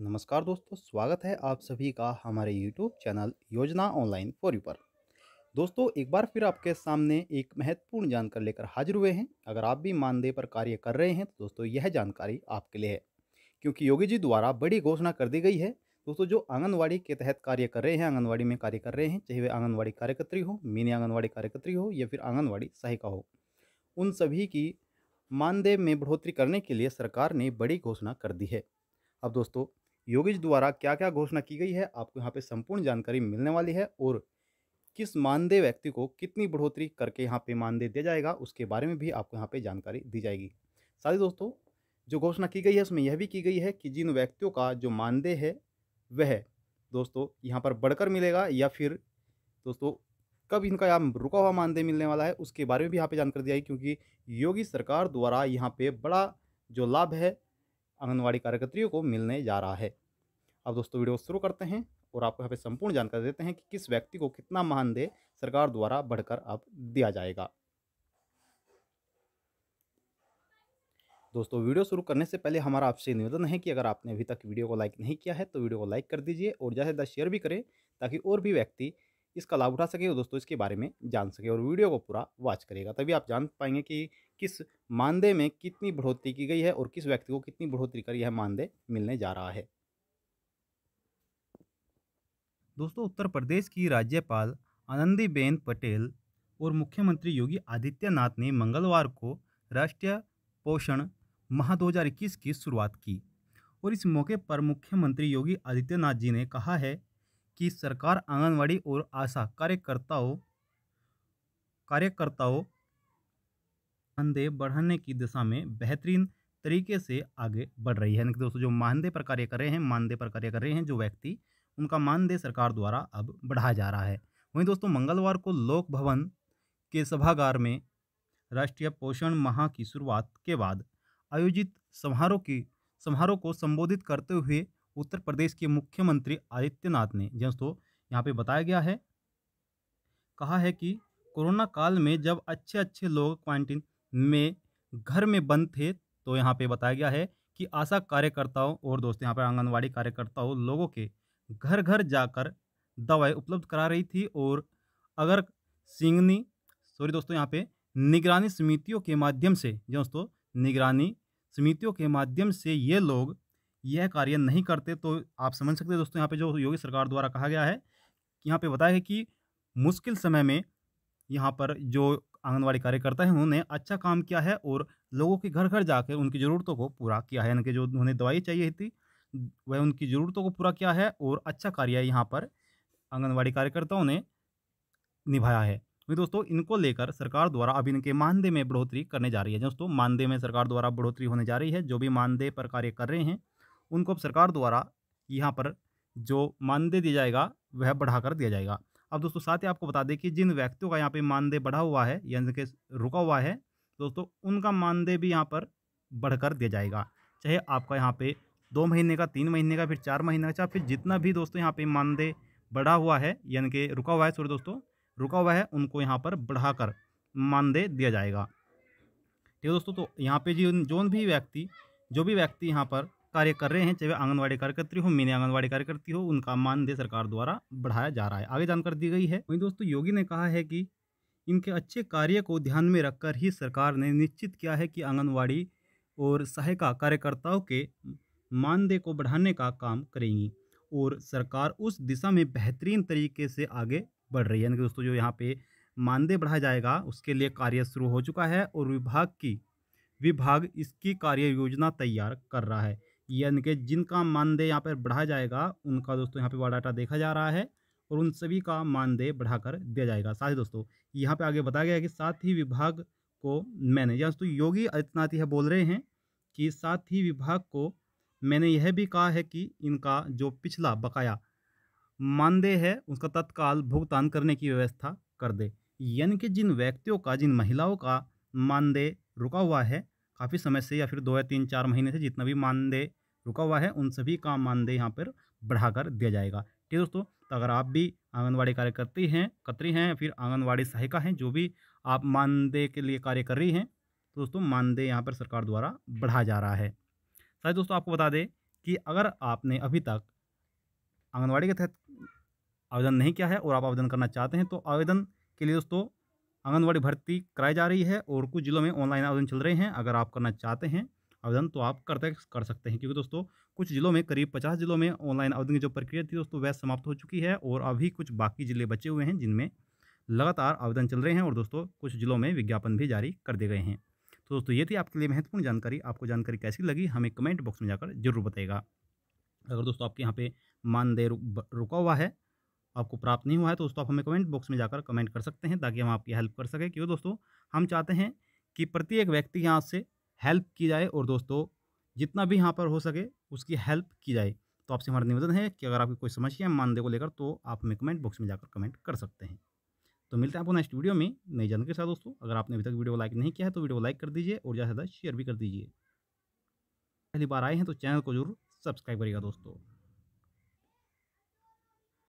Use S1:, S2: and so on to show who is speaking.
S1: नमस्कार दोस्तों स्वागत है आप सभी का हमारे यूट्यूब चैनल योजना ऑनलाइन फॉर यू पर दोस्तों एक बार फिर आपके सामने एक महत्वपूर्ण जानकारी लेकर हाजिर हुए हैं अगर आप भी मानदेय पर कार्य कर रहे हैं तो दोस्तों यह जानकारी आपके लिए है क्योंकि योगी जी द्वारा बड़ी घोषणा कर दी गई है दोस्तों जो आंगनवाड़ी के तहत कार्य कर रहे हैं आंगनवाड़ी में कार्य कर रहे हैं चाहे वे आंगनवाड़ी कार्यकर्त्री हो मिनी आंगनवाड़ी कार्यकर्त्री हो या फिर आंगनवाड़ी सहायिका हो उन सभी की मानदेय में बढ़ोतरी करने के लिए सरकार ने बड़ी घोषणा कर दी है अब दोस्तों योगेश द्वारा क्या क्या घोषणा की गई है आपको यहाँ पे संपूर्ण जानकारी मिलने वाली है और किस मानदेय व्यक्ति को कितनी बढ़ोतरी करके यहाँ पे मानदेय दिया जाएगा उसके बारे में भी आपको यहाँ पे जानकारी दी जाएगी साथ ही दोस्तों जो घोषणा की गई है उसमें यह भी की गई है कि जिन व्यक्तियों का जो मानदेय है वह दोस्तों यहाँ पर बढ़कर मिलेगा या फिर दोस्तों कब इनका यहाँ रुका हुआ मानदेय मिलने वाला है उसके बारे में भी यहाँ पर जानकारी दी जाएगी क्योंकि योगी सरकार द्वारा यहाँ पर बड़ा जो लाभ है आंगनवाड़ी कार्यकर्त्रियों को मिलने जा रहा है अब दोस्तों वीडियो शुरू करते हैं और आपको यहाँ पे संपूर्ण जानकारी देते हैं कि किस व्यक्ति को कितना मानदेय सरकार द्वारा बढ़कर अब दिया जाएगा दोस्तों वीडियो शुरू करने से पहले हमारा आपसे निवेदन है कि अगर आपने अभी तक वीडियो को लाइक नहीं किया है तो वीडियो को लाइक कर दीजिए और ज़्यादा से ज़्यादा शेयर भी करें ताकि और भी व्यक्ति इसका लाभ उठा सके और दोस्तों इसके बारे में जान सके और वीडियो को पूरा वॉच करेगा तभी आप जान पाएंगे कि किस मानदेय में कितनी बढ़ोतरी की गई है और किस व्यक्ति को कितनी बढ़ोतरी कर यह मानदेय मिलने जा रहा है दोस्तों उत्तर प्रदेश की राज्यपाल आनंदीबेन पटेल और मुख्यमंत्री योगी आदित्यनाथ ने मंगलवार को राष्ट्रीय पोषण माह 2021 की शुरुआत की और इस मौके पर मुख्यमंत्री योगी आदित्यनाथ जी ने कहा है कि सरकार आंगनवाड़ी और आशा कार्यकर्ताओं कार्यकर्ताओं मानदेय बढ़ाने की दिशा में बेहतरीन तरीके से आगे बढ़ रही है यानी कि दोस्तों जो मानदेय पर कार्य कर रहे हैं मानदेय पर कार्य कर रहे हैं जो व्यक्ति उनका मानदेय सरकार द्वारा अब बढ़ाया जा रहा है वहीं दोस्तों मंगलवार को लोक भवन के सभागार में राष्ट्रीय पोषण माह की शुरुआत के बाद आयोजित समारोह की समारोह को संबोधित करते हुए उत्तर प्रदेश के मुख्यमंत्री आदित्यनाथ ने हाँ दोस्तों यहाँ पे बताया गया है कहा है कि कोरोना काल में जब अच्छे अच्छे लोग क्वारंटीन में घर में बंद थे तो यहाँ पे बताया गया है कि आशा कार्यकर्ताओं और दोस्तों यहाँ पर आंगनबाड़ी कार्यकर्ताओं लोगों के घर घर जाकर दवाई उपलब्ध करा रही थी और अगर सिंगनी सॉरी दोस्तों यहाँ पे निगरानी समितियों के माध्यम से हाँ दोस्तों निगरानी समितियों के माध्यम से ये लोग यह कार्य नहीं करते तो आप समझ सकते हैं दोस्तों यहाँ पे जो योगी सरकार द्वारा कहा गया है यहाँ पे बताया है कि मुश्किल समय में यहाँ पर जो आंगनबाड़ी कार्यकर्ता हैं उन्होंने अच्छा काम किया है और लोगों के घर घर जाकर उनकी ज़रूरतों को पूरा किया है यानी कि जो उन्हें दवाई चाहिए थी वह उनकी ज़रूरतों को पूरा किया है और अच्छा कार्य यहाँ पर आंगनबाड़ी कार्यकर्ताओं ने निभाया है वही तो दोस्तों इनको लेकर सरकार द्वारा अब इनके मानदेय में बढ़ोतरी करने जा रही है दोस्तों मानदेय में सरकार द्वारा बढ़ोतरी होने जा रही है जो भी मानदेय पर कार्य कर रहे हैं उनको अब सरकार द्वारा यहाँ पर जो मानदेय दिया जाएगा वह बढ़ाकर दिया जाएगा अब दोस्तों साथ ही आपको बता दें कि जिन व्यक्तियों का यहाँ पे मानदेय बढ़ा हुआ है यानी कि रुका हुआ है दोस्तों उनका मानदेय भी यहाँ पर बढ़कर दिया जाएगा चाहे आपका यहाँ पे दो महीने का तीन महीने का फिर चार महीने का चाहे फिर जितना भी दोस्तों यहाँ पे मानदेय बढ़ा हुआ है यानी कि रुका हुआ है सॉरी दोस्तों रुका हुआ है उनको यहाँ पर बढ़ाकर मानदेय दिया जाएगा ठीक है दोस्तों तो यहाँ पर जो जो भी व्यक्ति जो भी व्यक्ति यहाँ पर कार्य कर रहे हैं चाहे आंगनबाड़ी कार्यकर्ती हो मिनी आंगनबाड़ी कार्यकर्ती हो उनका मानदेय सरकार द्वारा बढ़ाया जा रहा है आगे जानकारी दी गई है वहीं दोस्तों योगी ने कहा है कि इनके अच्छे कार्य को ध्यान में रखकर ही सरकार ने निश्चित किया है कि आंगनबाड़ी और सहायिका कार्यकर्ताओं के मानदेय को बढ़ाने का काम करेंगी और सरकार उस दिशा में बेहतरीन तरीके से आगे बढ़ रही है यानी कि दोस्तों जो यहाँ पे मानदेय बढ़ाया जाएगा उसके लिए कार्य शुरू हो चुका है और विभाग की विभाग इसकी कार्य योजना तैयार कर रहा है यानी कि जिनका मानदेय यहाँ पर बढ़ाया जाएगा उनका दोस्तों यहाँ पर डाटा देखा जा रहा है और उन सभी का मानदेय बढ़ाकर दिया जाएगा साथ ही दोस्तों यहाँ पे आगे बताया गया है कि साथ ही विभाग को मैंने या दोस्तों योगी आदित्यनाथ यह बोल रहे हैं कि साथ ही विभाग को मैंने यह भी कहा है कि इनका जो पिछला बकाया मानदेय है उसका तत्काल भुगतान करने की व्यवस्था कर दे यानी कि जिन व्यक्तियों का जिन महिलाओं का मानदेय रुका हुआ है काफ़ी समय से या फिर दो या तीन चार महीने से जितना भी मानदेय रुका हुआ है उन सभी का मानदेय यहाँ पर बढ़ाकर दिया जाएगा ठीक है दोस्तों तो अगर आप भी आंगनवाड़ी कार्यकर्ती हैं कतरी हैं फिर आंगनवाड़ी सहायिका हैं जो भी आप मानदेय के लिए कार्य कर रही हैं तो दोस्तों मानदेय यहाँ पर सरकार द्वारा बढ़ा जा रहा है साथ दोस्तों आपको बता दें कि अगर आपने अभी तक आंगनवाड़ी के तहत आवेदन नहीं किया है और आप आवेदन करना चाहते हैं तो आवेदन के लिए दोस्तों आंगनवाड़ी भर्ती कराई जा रही है और कुछ ज़िलों में ऑनलाइन आवेदन चल रहे हैं अगर आप करना चाहते हैं आवेदन तो आप करते कर सकते हैं क्योंकि दोस्तों कुछ जिलों में करीब पचास जिलों में ऑनलाइन आवेदन की जो प्रक्रिया थी दोस्तों वह समाप्त हो चुकी है और अभी कुछ बाकी जिले बचे हुए हैं जिनमें लगातार आवेदन चल रहे हैं और दोस्तों कुछ जिलों में विज्ञापन भी जारी कर दिए गए हैं तो दोस्तों ये थी आपके लिए महत्वपूर्ण जानकारी आपको जानकारी कैसी लगी हमें कमेंट बॉक्स में जाकर जरूर बताएगा अगर दोस्तों आपके यहाँ पे मानदेय रुका हुआ है आपको प्राप्त नहीं हुआ है तो दोस्तों आप हमें कमेंट बॉक्स में जाकर कमेंट कर सकते हैं ताकि हम आपकी हेल्प कर सकें क्यों दोस्तों हम चाहते हैं कि प्रत्येक व्यक्ति यहाँ से हेल्प की जाए और दोस्तों जितना भी यहाँ पर हो सके उसकी हेल्प की जाए तो आपसे हमारा निवेदन है कि अगर आपकी कोई समस्या है मानदेय को लेकर तो आप हमें कमेंट बॉक्स में जाकर कमेंट कर सकते हैं तो मिलते हैं आपको नेक्स्ट वीडियो में नई जानकारी के साथ दोस्तों अगर आपने अभी तक वीडियो लाइक नहीं किया है तो वीडियो लाइक कर दीजिए और ज़्यादा से ज़्यादा शेयर भी कर दीजिए पहली बार आए हैं तो चैनल को जरूर सब्सक्राइब करिएगा दोस्तों